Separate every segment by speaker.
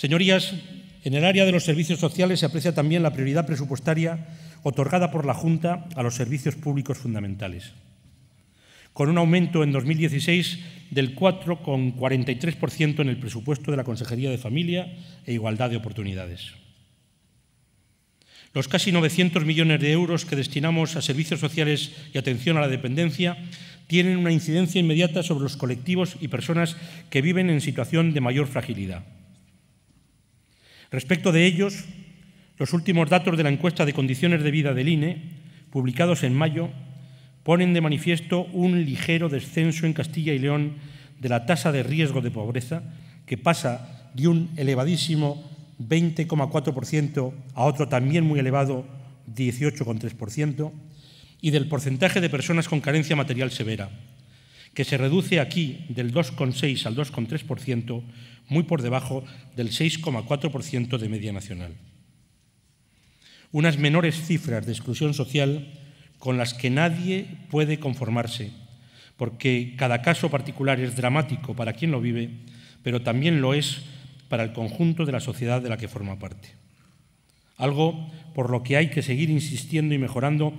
Speaker 1: Señorías, en el área de los servicios sociales se aprecia también la prioridad presupuestaria otorgada por la Junta a los servicios públicos fundamentales, con un aumento en 2016 del 4,43% en el presupuesto de la Consejería de Familia e Igualdad de Oportunidades. Los casi 900 millones de euros que destinamos a servicios sociales y atención a la dependencia tienen una incidencia inmediata sobre los colectivos y personas que viven en situación de mayor fragilidad Respecto de ellos, los últimos datos de la encuesta de condiciones de vida del INE, publicados en mayo, ponen de manifiesto un ligero descenso en Castilla y León de la tasa de riesgo de pobreza, que pasa de un elevadísimo 20,4% a otro también muy elevado 18,3%, y del porcentaje de personas con carencia material severa, que se reduce aquí del 2,6 al 2,3%, muy por debajo del 6,4% de media nacional. Unas menores cifras de exclusión social con las que nadie puede conformarse, porque cada caso particular es dramático para quien lo vive, pero también lo es para el conjunto de la sociedad de la que forma parte. Algo por lo que hay que seguir insistiendo y mejorando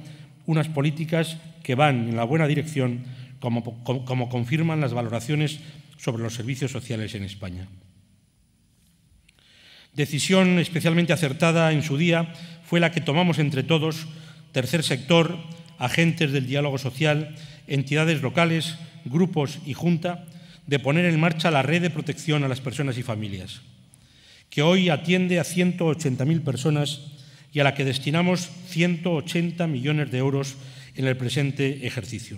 Speaker 1: unas políticas que van en la buena dirección, como, confirman las valoraciones sobre los servicios sociales en España. Decisión especialmente acertada en su día fue la que tomamos entre todos, tercer sector, agentes del diálogo social, entidades locales, grupos y junta, de poner en marcha la red de protección a las personas y familias, que hoy atiende a 180.000 personas y a la que destinamos 180 millones de euros en el presente ejercicio.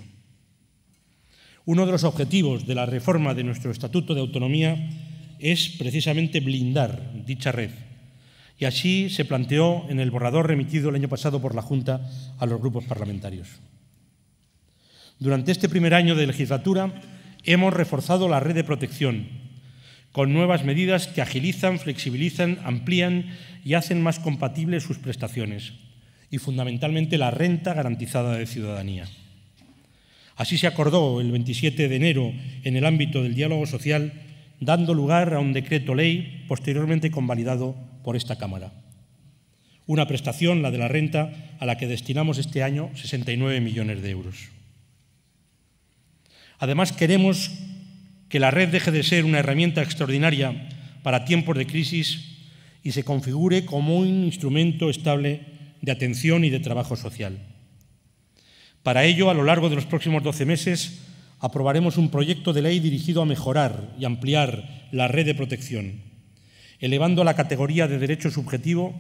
Speaker 1: Uno de los objetivos de la reforma de nuestro Estatuto de Autonomía es precisamente blindar dicha red. Y así se planteó en el borrador remitido el año pasado por la Junta a los grupos parlamentarios. Durante este primer año de legislatura hemos reforzado la red de protección con nuevas medidas que agilizan, flexibilizan, amplían y hacen más compatibles sus prestaciones y fundamentalmente la renta garantizada de ciudadanía. Así se acordó el 27 de enero en el ámbito del diálogo social, dando lugar a un decreto ley posteriormente convalidado por esta Cámara. Una prestación, la de la renta, a la que destinamos este año 69 millones de euros. Además, queremos que la red deje de ser una herramienta extraordinaria para tiempos de crisis y se configure como un instrumento estable de atención y de trabajo social. Para ello, a lo largo de los próximos 12 meses, aprobaremos un proyecto de ley dirigido a mejorar y ampliar la red de protección, elevando a la categoría de derecho subjetivo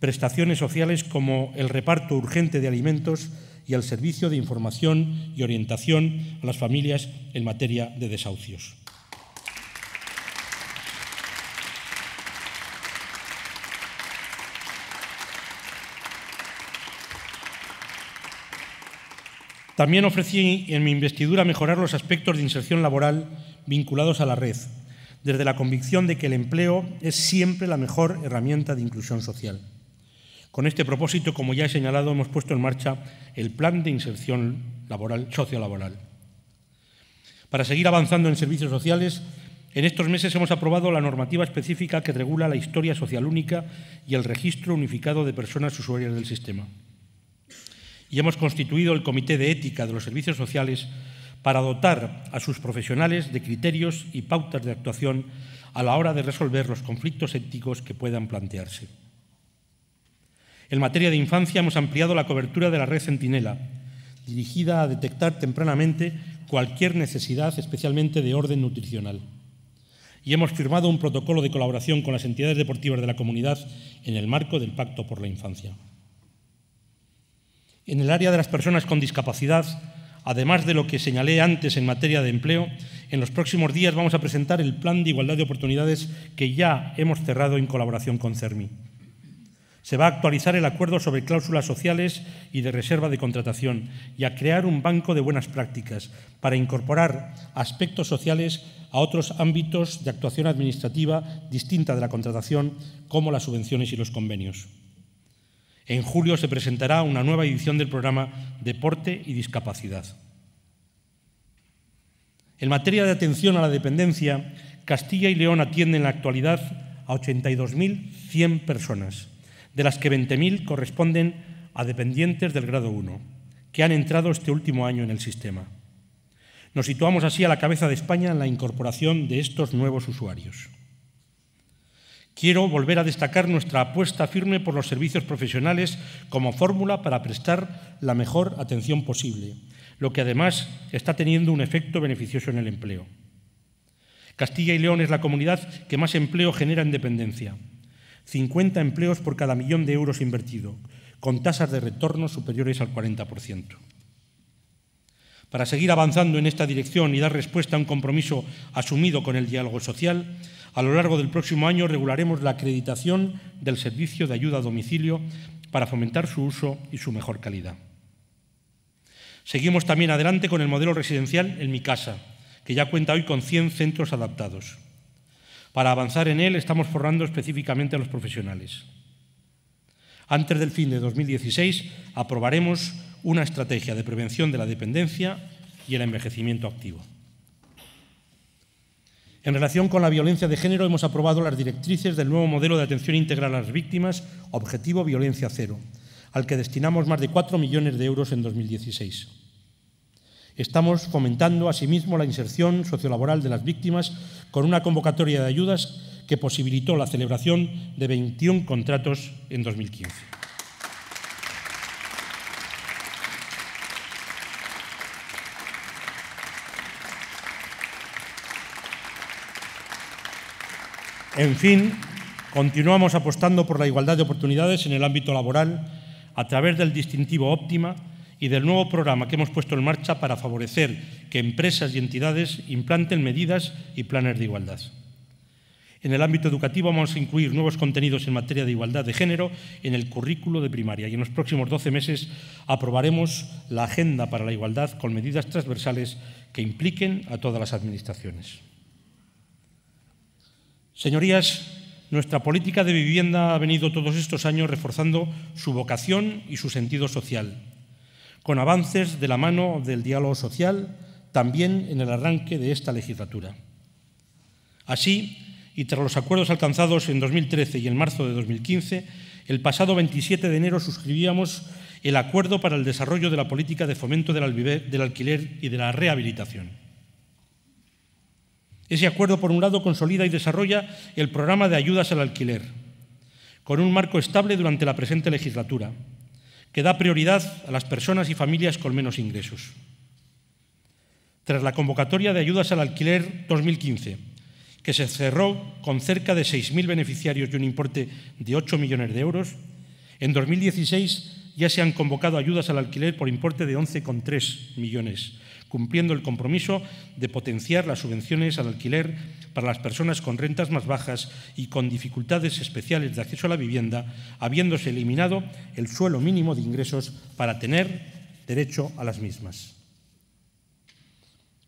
Speaker 1: prestaciones sociales como el reparto urgente de alimentos y el servicio de información y orientación a las familias en materia de desahucios. También ofrecí en mi investidura mejorar los aspectos de inserción laboral vinculados a la red, desde la convicción de que el empleo es siempre la mejor herramienta de inclusión social. Con este propósito, como ya he señalado, hemos puesto en marcha el Plan de Inserción laboral, Sociolaboral. Para seguir avanzando en servicios sociales, en estos meses hemos aprobado la normativa específica que regula la historia social única y el registro unificado de personas usuarias del sistema y hemos constituido el Comité de Ética de los Servicios Sociales para dotar a sus profesionales de criterios y pautas de actuación a la hora de resolver los conflictos éticos que puedan plantearse. En materia de infancia hemos ampliado la cobertura de la red Centinela, dirigida a detectar tempranamente cualquier necesidad, especialmente de orden nutricional. Y hemos firmado un protocolo de colaboración con las entidades deportivas de la comunidad en el marco del Pacto por la Infancia. En el área de las personas con discapacidad, además de lo que señalé antes en materia de empleo, en los próximos días vamos a presentar el Plan de Igualdad de Oportunidades que ya hemos cerrado en colaboración con CERMI. Se va a actualizar el acuerdo sobre cláusulas sociales y de reserva de contratación y a crear un banco de buenas prácticas para incorporar aspectos sociales a otros ámbitos de actuación administrativa distinta de la contratación, como las subvenciones y los convenios. En julio se presentará una nueva edición del programa Deporte y Discapacidad. En materia de atención a la dependencia, Castilla y León atiende en la actualidad a 82.100 personas, de las que 20.000 corresponden a dependientes del grado 1, que han entrado este último año en el sistema. Nos situamos así a la cabeza de España en la incorporación de estos nuevos usuarios. Quiero volver a destacar nuestra apuesta firme por los servicios profesionales como fórmula para prestar la mejor atención posible, lo que además está teniendo un efecto beneficioso en el empleo. Castilla y León es la comunidad que más empleo genera en dependencia. 50 empleos por cada millón de euros invertido, con tasas de retorno superiores al 40%. Para seguir avanzando en esta dirección y dar respuesta a un compromiso asumido con el diálogo social, a lo largo del próximo año regularemos la acreditación del servicio de ayuda a domicilio para fomentar su uso y su mejor calidad. Seguimos también adelante con el modelo residencial En mi casa, que ya cuenta hoy con 100 centros adaptados. Para avanzar en él estamos forrando específicamente a los profesionales. Antes del fin de 2016 aprobaremos una estrategia de prevención de la dependencia y el envejecimiento activo. En relación con la violencia de género, hemos aprobado las directrices del nuevo modelo de atención integral a las víctimas, Objetivo Violencia Cero, al que destinamos más de 4 millones de euros en 2016. Estamos fomentando asimismo la inserción sociolaboral de las víctimas con una convocatoria de ayudas que posibilitó la celebración de 21 contratos en 2015. En fin, continuamos apostando por la igualdad de oportunidades en el ámbito laboral a través del distintivo óptima y del nuevo programa que hemos puesto en marcha para favorecer que empresas y entidades implanten medidas y planes de igualdad. En el ámbito educativo vamos a incluir nuevos contenidos en materia de igualdad de género en el currículo de primaria y en los próximos 12 meses aprobaremos la Agenda para la Igualdad con medidas transversales que impliquen a todas las administraciones. Señorías, nuestra política de vivienda ha venido todos estos años reforzando su vocación y su sentido social, con avances de la mano del diálogo social también en el arranque de esta legislatura. Así, y tras los acuerdos alcanzados en 2013 y en marzo de 2015, el pasado 27 de enero suscribíamos el Acuerdo para el Desarrollo de la Política de Fomento del, Alquiler y de la Rehabilitación ese acuerdo, por un lado, consolida y desarrolla el programa de ayudas al alquiler, con un marco estable durante la presente legislatura, que da prioridad a las personas y familias con menos ingresos. Tras la convocatoria de ayudas al alquiler 2015, que se cerró con cerca de 6.000 beneficiarios y un importe de 8 millones de euros, en 2016 ya se han convocado ayudas al alquiler por importe de 11,3 millones, cumpliendo el compromiso de potenciar las subvenciones al alquiler para las personas con rentas más bajas y con dificultades especiales de acceso a la vivienda, habiéndose eliminado el suelo mínimo de ingresos para tener derecho a las mismas.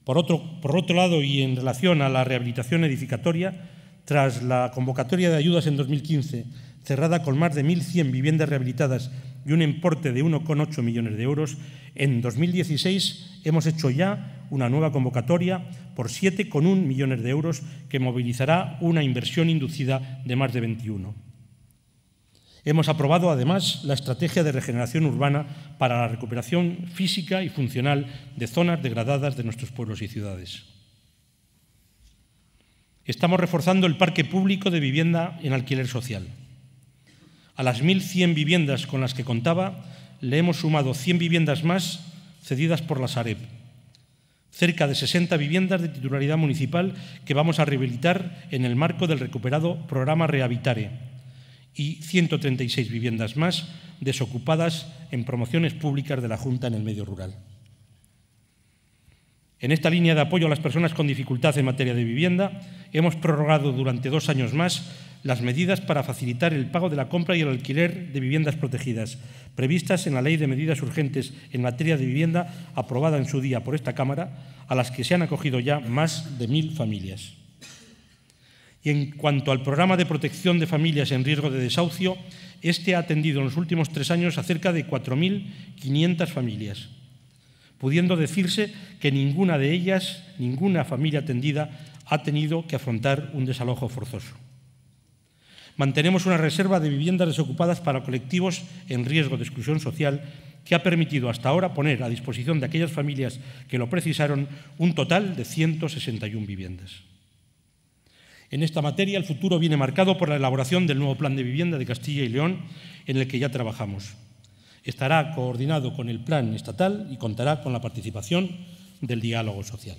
Speaker 1: Por otro, por otro lado, y en relación a la rehabilitación edificatoria, tras la convocatoria de ayudas en 2015 cerrada con más de 1.100 viviendas rehabilitadas y un importe de 1,8 millones de euros, en 2016 hemos hecho ya una nueva convocatoria por 7,1 millones de euros que movilizará una inversión inducida de más de 21. Hemos aprobado además la estrategia de regeneración urbana para la recuperación física y funcional de zonas degradadas de nuestros pueblos y ciudades. Estamos reforzando el parque público de vivienda en alquiler social. A las 1.100 viviendas con las que contaba, le hemos sumado 100 viviendas más cedidas por la Sareb. Cerca de 60 viviendas de titularidad municipal que vamos a rehabilitar en el marco del recuperado programa Rehabitare y 136 viviendas más desocupadas en promociones públicas de la Junta en el medio rural. En esta línea de apoyo a las personas con dificultad en materia de vivienda, hemos prorrogado durante dos años más las medidas para facilitar el pago de la compra y el alquiler de viviendas protegidas, previstas en la Ley de Medidas Urgentes en materia de vivienda aprobada en su día por esta Cámara, a las que se han acogido ya más de mil familias. Y en cuanto al programa de protección de familias en riesgo de desahucio, este ha atendido en los últimos tres años a cerca de 4.500 familias, pudiendo decirse que ninguna de ellas, ninguna familia atendida, ha tenido que afrontar un desalojo forzoso. Mantenemos una reserva de viviendas desocupadas para colectivos en riesgo de exclusión social que ha permitido hasta ahora poner a disposición de aquellas familias que lo precisaron un total de 161 viviendas. En esta materia el futuro viene marcado por la elaboración del nuevo plan de vivienda de Castilla y León en el que ya trabajamos. Estará coordinado con el plan estatal y contará con la participación del diálogo social.